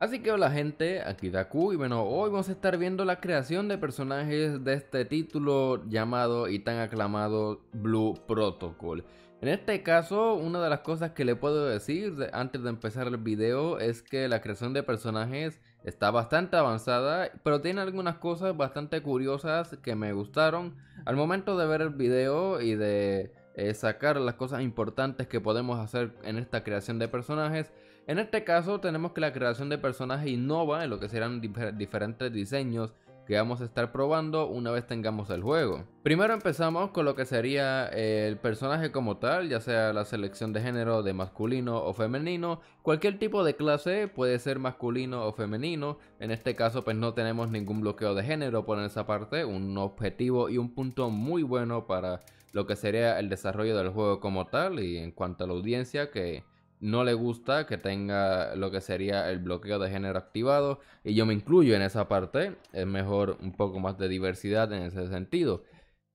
Así que hola gente, aquí Daku y bueno, hoy vamos a estar viendo la creación de personajes de este título llamado y tan aclamado Blue Protocol. En este caso, una de las cosas que le puedo decir antes de empezar el video es que la creación de personajes está bastante avanzada, pero tiene algunas cosas bastante curiosas que me gustaron al momento de ver el video y de eh, sacar las cosas importantes que podemos hacer en esta creación de personajes. En este caso tenemos que la creación de personajes innova en lo que serán diferentes diseños que vamos a estar probando una vez tengamos el juego. Primero empezamos con lo que sería eh, el personaje como tal, ya sea la selección de género de masculino o femenino, cualquier tipo de clase puede ser masculino o femenino, en este caso pues no tenemos ningún bloqueo de género por esa parte, un objetivo y un punto muy bueno para lo que sería el desarrollo del juego como tal y en cuanto a la audiencia que no le gusta que tenga lo que sería el bloqueo de género activado y yo me incluyo en esa parte, es mejor un poco más de diversidad en ese sentido.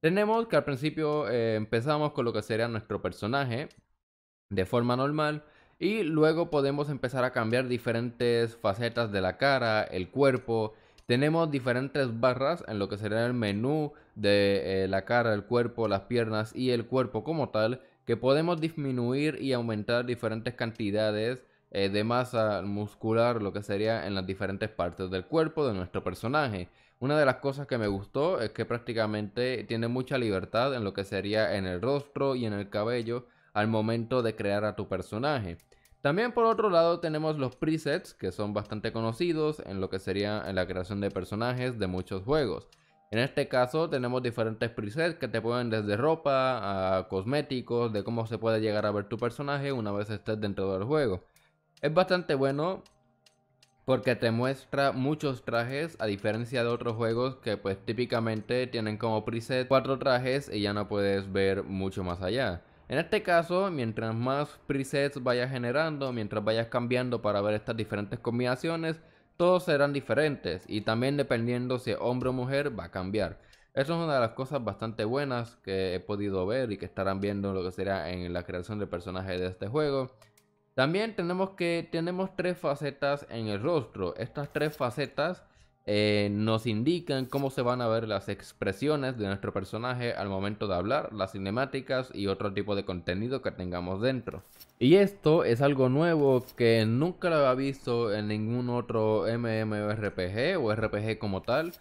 Tenemos que al principio eh, empezamos con lo que sería nuestro personaje de forma normal y luego podemos empezar a cambiar diferentes facetas de la cara, el cuerpo, tenemos diferentes barras en lo que sería el menú de eh, la cara, el cuerpo, las piernas y el cuerpo como tal, que podemos disminuir y aumentar diferentes cantidades eh, de masa muscular, lo que sería en las diferentes partes del cuerpo de nuestro personaje. Una de las cosas que me gustó es que prácticamente tiene mucha libertad en lo que sería en el rostro y en el cabello al momento de crear a tu personaje. También por otro lado tenemos los presets que son bastante conocidos en lo que sería en la creación de personajes de muchos juegos. En este caso tenemos diferentes presets que te pueden desde ropa a cosméticos de cómo se puede llegar a ver tu personaje una vez estés dentro del juego. Es bastante bueno porque te muestra muchos trajes a diferencia de otros juegos que pues típicamente tienen como preset cuatro trajes y ya no puedes ver mucho más allá. En este caso, mientras más presets vayas generando, mientras vayas cambiando para ver estas diferentes combinaciones, todos serán diferentes y también dependiendo si hombre o mujer va a cambiar. Eso es una de las cosas bastante buenas que he podido ver y que estarán viendo lo que será en la creación de personajes de este juego. También tenemos que tenemos tres facetas en el rostro. Estas tres facetas eh, nos indican cómo se van a ver las expresiones de nuestro personaje al momento de hablar, las cinemáticas y otro tipo de contenido que tengamos dentro. Y esto es algo nuevo que nunca lo había visto en ningún otro MMORPG o RPG como tal,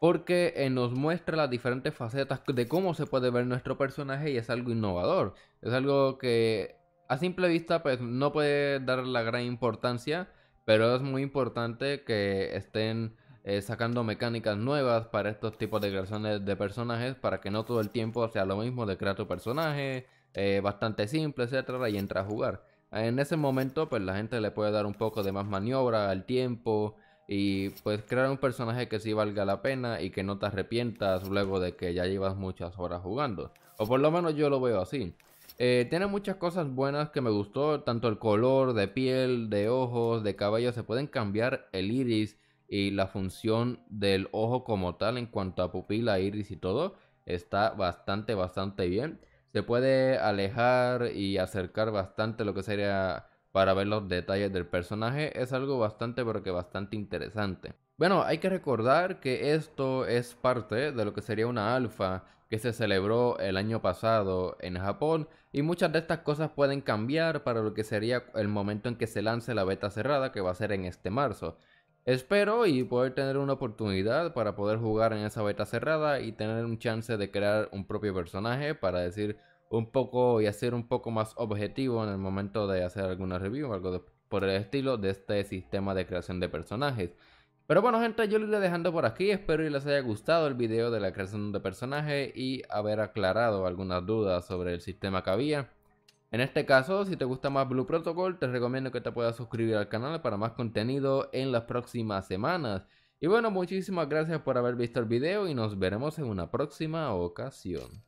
porque eh, nos muestra las diferentes facetas de cómo se puede ver nuestro personaje y es algo innovador. Es algo que a simple vista pues no puede dar la gran importancia, pero es muy importante que estén eh, sacando mecánicas nuevas para estos tipos de creaciones de personajes, para que no todo el tiempo sea lo mismo de crear tu personaje, eh, bastante simple, etcétera, y entra a jugar. En ese momento, pues la gente le puede dar un poco de más maniobra al tiempo y pues crear un personaje que sí valga la pena y que no te arrepientas luego de que ya llevas muchas horas jugando. O por lo menos yo lo veo así. Eh, tiene muchas cosas buenas que me gustó, tanto el color de piel, de ojos, de cabello, se pueden cambiar el iris, y la función del ojo como tal en cuanto a pupila, iris y todo está bastante, bastante bien. Se puede alejar y acercar bastante lo que sería para ver los detalles del personaje. Es algo bastante, pero que bastante interesante. Bueno, hay que recordar que esto es parte de lo que sería una alfa que se celebró el año pasado en Japón y muchas de estas cosas pueden cambiar para lo que sería el momento en que se lance la beta cerrada que va a ser en este marzo. Espero y poder tener una oportunidad para poder jugar en esa beta cerrada y tener un chance de crear un propio personaje para decir un poco y hacer un poco más objetivo en el momento de hacer alguna review o algo por el estilo de este sistema de creación de personajes. Pero bueno gente, yo lo iré dejando por aquí, espero y les haya gustado el video de la creación de personaje y haber aclarado algunas dudas sobre el sistema que había. En este caso, si te gusta más Blue Protocol, te recomiendo que te puedas suscribir al canal para más contenido en las próximas semanas. Y bueno, muchísimas gracias por haber visto el video y nos veremos en una próxima ocasión.